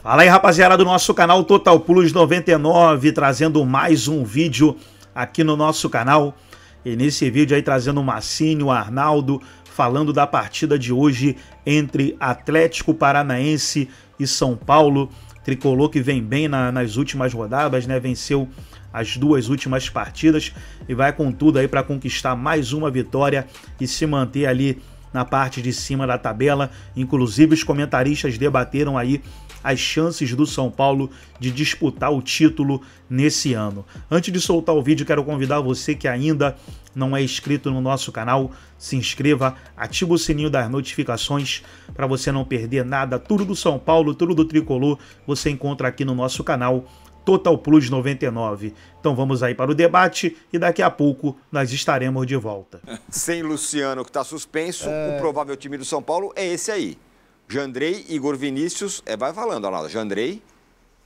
Fala aí, rapaziada, do nosso canal Total Plus 99, trazendo mais um vídeo aqui no nosso canal. E nesse vídeo aí trazendo o Massini, o Arnaldo, falando da partida de hoje entre Atlético Paranaense e São Paulo. Tricolor que vem bem na, nas últimas rodadas, né? Venceu as duas últimas partidas e vai com tudo aí para conquistar mais uma vitória e se manter ali na parte de cima da tabela. Inclusive os comentaristas debateram aí as chances do São Paulo de disputar o título nesse ano. Antes de soltar o vídeo, quero convidar você que ainda não é inscrito no nosso canal, se inscreva, ativa o sininho das notificações para você não perder nada. Tudo do São Paulo, tudo do Tricolor, você encontra aqui no nosso canal. Total Plus 99. Então vamos aí para o debate e daqui a pouco nós estaremos de volta. Sem Luciano, que está suspenso, é... o provável time do São Paulo é esse aí. Jandrei, Igor Vinícius, é, vai falando, lá. Jandrei,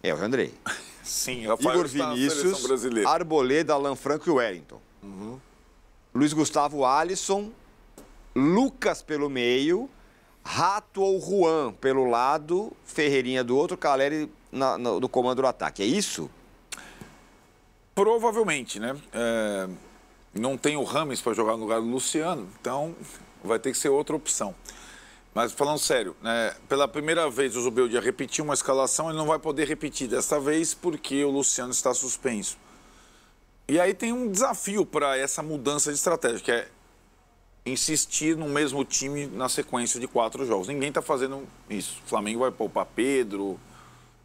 é o Jandrei. Sim, Rafael Igor tá Vinícius, Arboleda, Alan Franco e Wellington. Uhum. Luiz Gustavo Alisson, Lucas pelo meio, Rato ou Juan pelo lado, Ferreirinha do outro, Caleri na, na, do comando do ataque. É isso? Provavelmente, né? É, não tem o Rames para jogar no lugar do Luciano, então vai ter que ser outra opção. Mas falando sério, né, pela primeira vez o Zubeldia repetiu uma escalação, ele não vai poder repetir desta vez porque o Luciano está suspenso. E aí tem um desafio para essa mudança de estratégia, que é insistir no mesmo time na sequência de quatro jogos. Ninguém está fazendo isso. O Flamengo vai poupar Pedro.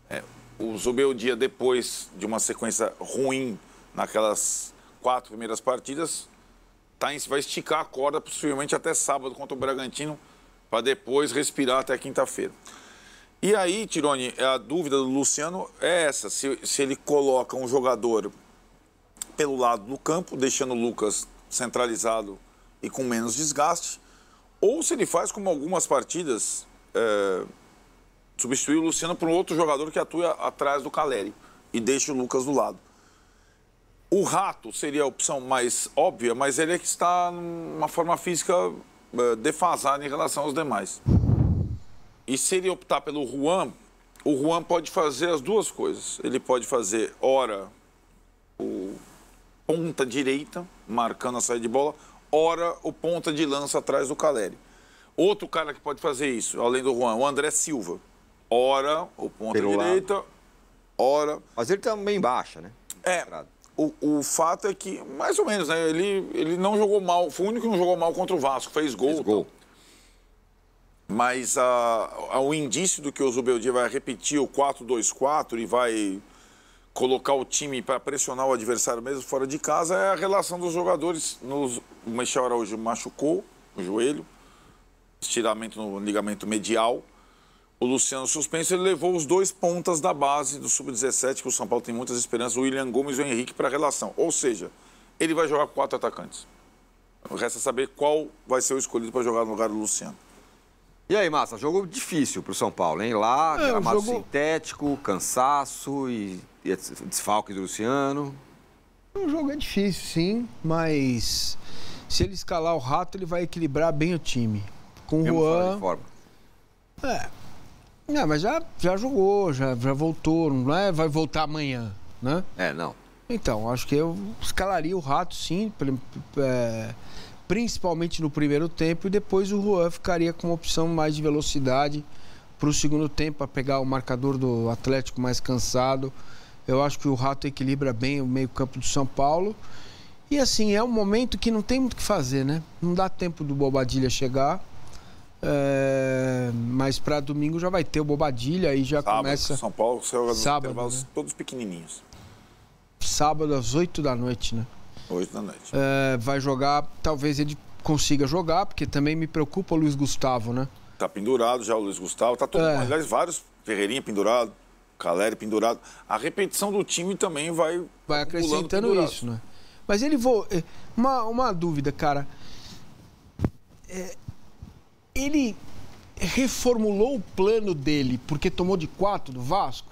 É, o Zubeldia, depois de uma sequência ruim naquelas quatro primeiras partidas, tá, vai esticar a corda possivelmente até sábado contra o Bragantino para depois respirar até quinta-feira. E aí, Tirone, é a dúvida do Luciano é essa: se, se ele coloca um jogador pelo lado do campo, deixando o Lucas centralizado e com menos desgaste, ou se ele faz como algumas partidas, é, substituir o Luciano por um outro jogador que atua atrás do Caleri e deixa o Lucas do lado. O Rato seria a opção mais óbvia, mas ele é que está numa forma física eh, defasado em relação aos demais. E se ele optar pelo Juan, o Juan pode fazer as duas coisas. Ele pode fazer, ora, o ponta direita, marcando a saída de bola, ora, o ponta de lança atrás do Caleri. Outro cara que pode fazer isso, além do Juan, o André Silva. Ora, o ponta direita, lado. ora... Mas ele também tá baixa, né? É, o, o fato é que, mais ou menos, né? Ele, ele não jogou mal, foi o único que não jogou mal contra o Vasco, fez gol. Fez gol. Tá? Mas a, a, o indício do que o Zubeldia vai repetir o 4-2-4 e vai colocar o time para pressionar o adversário mesmo fora de casa é a relação dos jogadores. Nos, o Michel Araújo machucou o joelho, estiramento no ligamento medial. O Luciano Suspenso ele levou os dois pontas da base do Sub-17, que o São Paulo tem muitas esperanças, o William Gomes e o Henrique, para a relação. Ou seja, ele vai jogar quatro atacantes. Resta saber qual vai ser o escolhido para jogar no lugar do Luciano. E aí, Massa, jogo difícil para o São Paulo, hein? Lá, é, gramado jogo... sintético, cansaço e, e desfalque do Luciano. O jogo é difícil, sim, mas se ele escalar o Rato, ele vai equilibrar bem o time. Com o Juan... É, não, é, mas já, já jogou, já, já voltou, não é? Vai voltar amanhã, né? É, não. Então, acho que eu escalaria o Rato, sim, é, principalmente no primeiro tempo, e depois o Juan ficaria com uma opção mais de velocidade para o segundo tempo, para pegar o marcador do Atlético mais cansado. Eu acho que o Rato equilibra bem o meio-campo do São Paulo. E assim, é um momento que não tem muito o que fazer, né? Não dá tempo do Bobadilha chegar. É, mas para domingo já vai ter o Bobadilha e já sábado, começa. São Paulo, seu sábado, né? todos pequenininhos. Sábado às 8 da noite, né? 8 da noite. É, vai jogar, talvez ele consiga jogar, porque também me preocupa o Luiz Gustavo, né? Tá pendurado já o Luiz Gustavo, tá todo, é. aliás, vários Ferreirinha pendurado, Caleri pendurado. A repetição do time também vai vai acrescentando isso, né? Mas ele vou eh, uma uma dúvida, cara. É, ele reformulou o plano dele porque tomou de quatro do Vasco?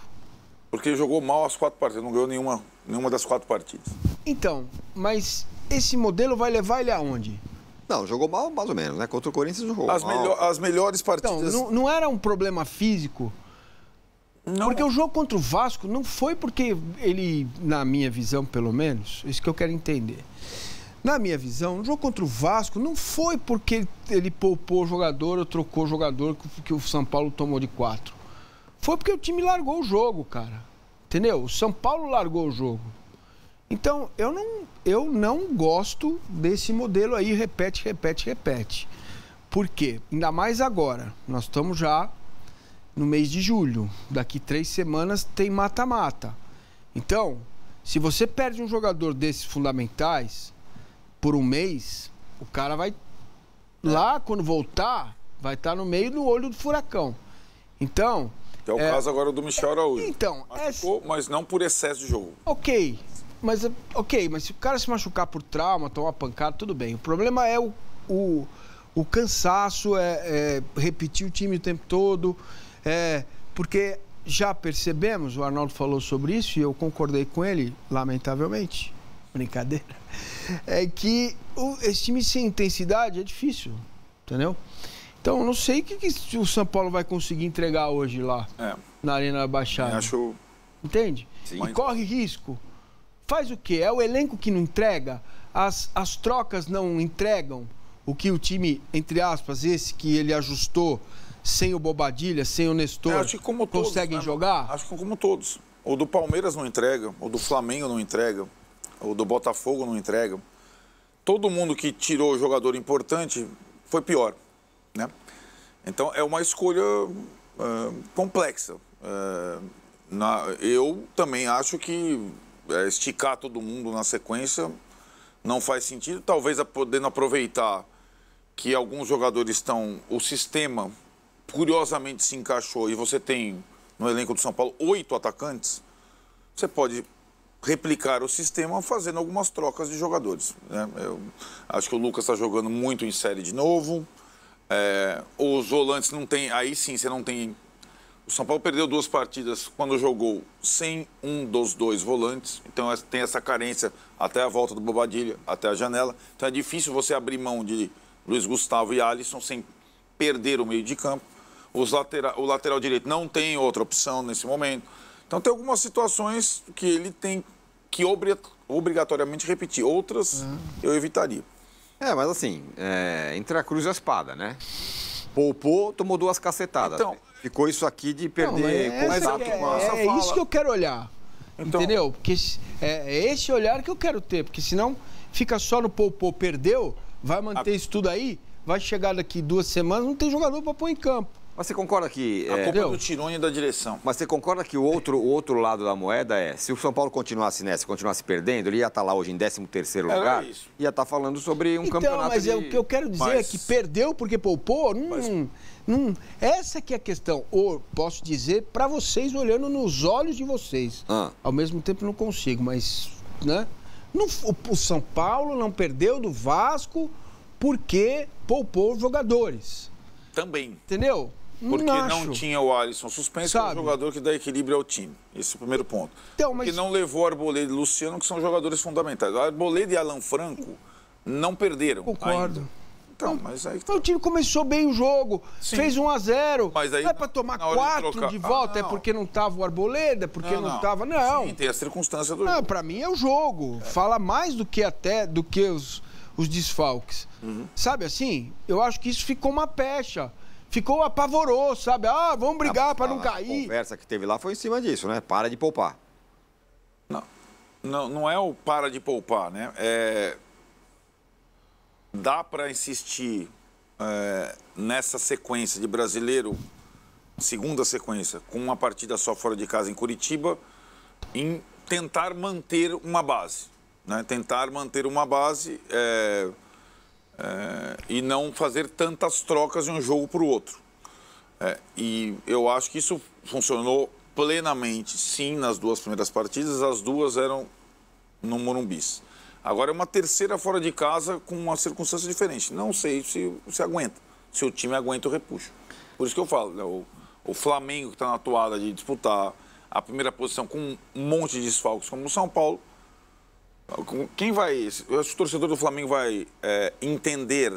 Porque jogou mal as quatro partidas, não ganhou nenhuma, nenhuma das quatro partidas. Então, mas esse modelo vai levar ele aonde? Não, jogou mal mais ou menos, né? Contra o Corinthians jogou as mal. Melhor, as melhores então, partidas... Então, não, não era um problema físico? Não. Porque o jogo contra o Vasco não foi porque ele, na minha visão pelo menos, isso que eu quero entender na minha visão, o jogo contra o Vasco, não foi porque ele poupou o jogador ou trocou o jogador que o São Paulo tomou de quatro. Foi porque o time largou o jogo, cara. Entendeu? O São Paulo largou o jogo. Então, eu não, eu não gosto desse modelo aí, repete, repete, repete. Por quê? Ainda mais agora. Nós estamos já no mês de julho. Daqui três semanas tem mata-mata. Então, se você perde um jogador desses fundamentais, por um mês, o cara vai. É. Lá, quando voltar, vai estar tá no meio do olho do furacão. Então. Que é o é... caso agora do Michel Araújo. Então. É Machucou, é... mas não por excesso de jogo. Ok. Mas, ok, mas se o cara se machucar por trauma, tomar pancada, tudo bem. O problema é o, o, o cansaço, é, é repetir o time o tempo todo. É, porque já percebemos, o Arnaldo falou sobre isso e eu concordei com ele, lamentavelmente brincadeira, é que o, esse time sem intensidade é difícil, entendeu? Então, não sei o que, que o São Paulo vai conseguir entregar hoje lá é. na Arena Baixada. Acho... Entende? Sim. E corre risco. Faz o quê? É o elenco que não entrega? As, as trocas não entregam o que o time, entre aspas, esse que ele ajustou sem o Bobadilha, sem o Nestor, é, acho que como todos, conseguem né? jogar? Acho que como todos. O do Palmeiras não entrega, o do Flamengo não entrega o do Botafogo não entrega. Todo mundo que tirou o jogador importante foi pior, né? Então é uma escolha uh, complexa. Uh, na, eu também acho que é, esticar todo mundo na sequência não faz sentido. Talvez podendo aproveitar que alguns jogadores estão. O sistema curiosamente se encaixou e você tem no elenco do São Paulo oito atacantes. Você pode replicar o sistema fazendo algumas trocas de jogadores. Né? Eu acho que o Lucas está jogando muito em série de novo. É, os volantes não tem. Aí sim, você não tem. O São Paulo perdeu duas partidas quando jogou sem um dos dois volantes. Então é, tem essa carência até a volta do Bobadilha, até a janela. Então é difícil você abrir mão de Luiz Gustavo e Alisson sem perder o meio de campo. Os lateral, o lateral direito não tem outra opção nesse momento. Então tem algumas situações que ele tem que obrigatoriamente repetir. Outras ah. eu evitaria. É, mas assim, é, entre a cruz e a espada, né? Poupou, tomou duas cacetadas. Então, Ficou isso aqui de perder não, mas é contato é, com a É, é isso que eu quero olhar. Então, entendeu? Porque é, é esse olhar que eu quero ter, porque senão fica só no poupou, perdeu, vai manter a... isso tudo aí, vai chegar daqui duas semanas, não tem jogador para pôr em campo. Mas você concorda que. A é... culpa é do Tirone da direção. Mas você concorda que o outro, o outro lado da moeda é, se o São Paulo continuasse nessa, continuasse perdendo, ele ia estar tá lá hoje em 13 terceiro é, é lugar. Isso. Ia estar tá falando sobre um então, campeonato. Mas de... é, o que eu quero dizer mas... é que perdeu porque poupou. Hum, mas... hum, essa que é a questão. Ou posso dizer para vocês, olhando nos olhos de vocês. Ah. Ao mesmo tempo não consigo, mas. Né? o São Paulo não perdeu do Vasco porque poupou os jogadores. Também. Entendeu? Porque não, não tinha o Alisson suspenso, que é um jogador que dá equilíbrio ao time. Esse é o primeiro ponto. Então, mas... Que não levou Arboleda e Luciano, que são jogadores fundamentais. Arboleda e Alan Franco não perderam. Concordo. Ainda. Então, então mas aí. Então tá. O time começou bem o jogo, Sim. fez 1 a 0 Mas aí. Não é pra tomar 4 de, de, volta, é ah, é porque não tava o Arboleda, porque não, ah, não, não tava. Não. Sim, tem a circunstância do não, jogo. Pra mim é o jogo. É. Fala mais do que até do que os, os desfalques. Uhum. Sabe assim? Eu acho que isso ficou uma pecha ficou apavorou, sabe? Ah, vamos brigar para não cair. A conversa que teve lá foi em cima disso, né? Para de poupar. Não, não, não é o para de poupar, né? É... Dá para insistir é... nessa sequência de brasileiro, segunda sequência, com uma partida só fora de casa em Curitiba, em tentar manter uma base. Né? Tentar manter uma base. É é, e não fazer tantas trocas de um jogo para o outro. É, e eu acho que isso funcionou plenamente, sim, nas duas primeiras partidas, as duas eram no Morumbis. Agora é uma terceira fora de casa com uma circunstância diferente. Não sei se, se aguenta, se o time aguenta o repuxo. Por isso que eu falo, né, o, o Flamengo que está na toada de disputar a primeira posição com um monte de desfalques como o São Paulo, quem vai. O torcedor do Flamengo vai é, entender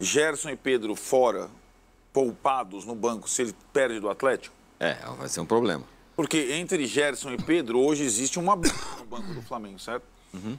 Gerson e Pedro fora, poupados no banco, se ele perde do Atlético? É, vai ser um problema. Porque entre Gerson e Pedro, hoje existe uma no banco do Flamengo, certo? Uhum.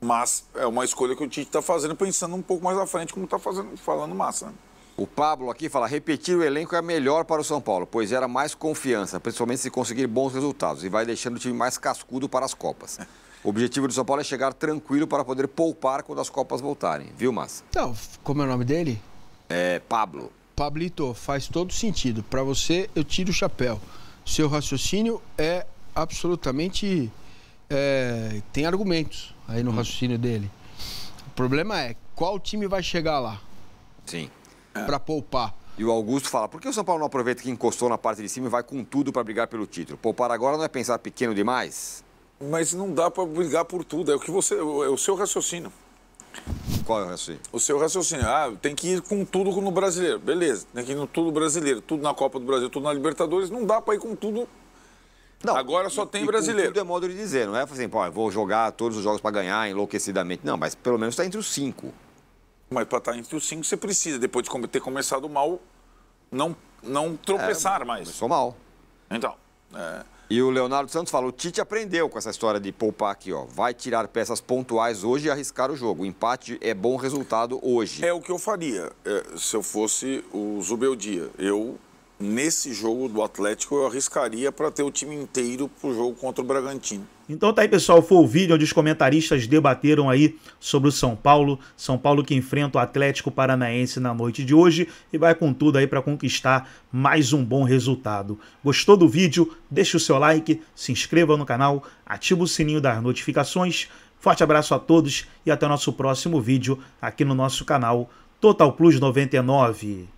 Mas é uma escolha que o Tite está fazendo, pensando um pouco mais à frente, como está fazendo, falando massa. Né? O Pablo aqui fala: repetir o elenco é melhor para o São Paulo, pois era mais confiança, principalmente se conseguir bons resultados, e vai deixando o time mais cascudo para as Copas. É. O objetivo do São Paulo é chegar tranquilo para poder poupar quando as Copas voltarem, viu, Massa? Não, como é o nome dele? É Pablo. Pablito, faz todo sentido. Para você, eu tiro o chapéu. Seu raciocínio é absolutamente. É, tem argumentos aí no hum. raciocínio dele. O problema é qual time vai chegar lá. Sim. Para poupar. E o Augusto fala: por que o São Paulo não aproveita que encostou na parte de cima e vai com tudo para brigar pelo título? Poupar agora não é pensar pequeno demais? Mas não dá para brigar por tudo. É o que você. É, é o seu raciocínio. Qual é o raciocínio? O seu raciocínio. Ah, tem que ir com tudo no brasileiro. Beleza, tem que ir no tudo brasileiro, tudo na Copa do Brasil, tudo na Libertadores. Não dá para ir com tudo. Não, Agora só tem e, brasileiro. Tudo é modo de dizer, não é assim, pô, vou jogar todos os jogos para ganhar enlouquecidamente. Não, mas pelo menos está entre os cinco. Mas para estar tá entre os cinco você precisa, depois de ter começado mal, não, não tropeçar é, mais. Começou mal. Então, é... E o Leonardo Santos fala: o Tite aprendeu com essa história de poupar aqui, ó. Vai tirar peças pontuais hoje e arriscar o jogo. O empate é bom resultado hoje. É o que eu faria é, se eu fosse o Zubeldia. Eu nesse jogo do Atlético eu arriscaria para ter o time inteiro para o jogo contra o Bragantino. Então tá aí, pessoal, foi o vídeo onde os comentaristas debateram aí sobre o São Paulo, São Paulo que enfrenta o Atlético Paranaense na noite de hoje e vai com tudo aí para conquistar mais um bom resultado. Gostou do vídeo? Deixe o seu like, se inscreva no canal, ativa o sininho das notificações. Forte abraço a todos e até o nosso próximo vídeo aqui no nosso canal Total Plus 99.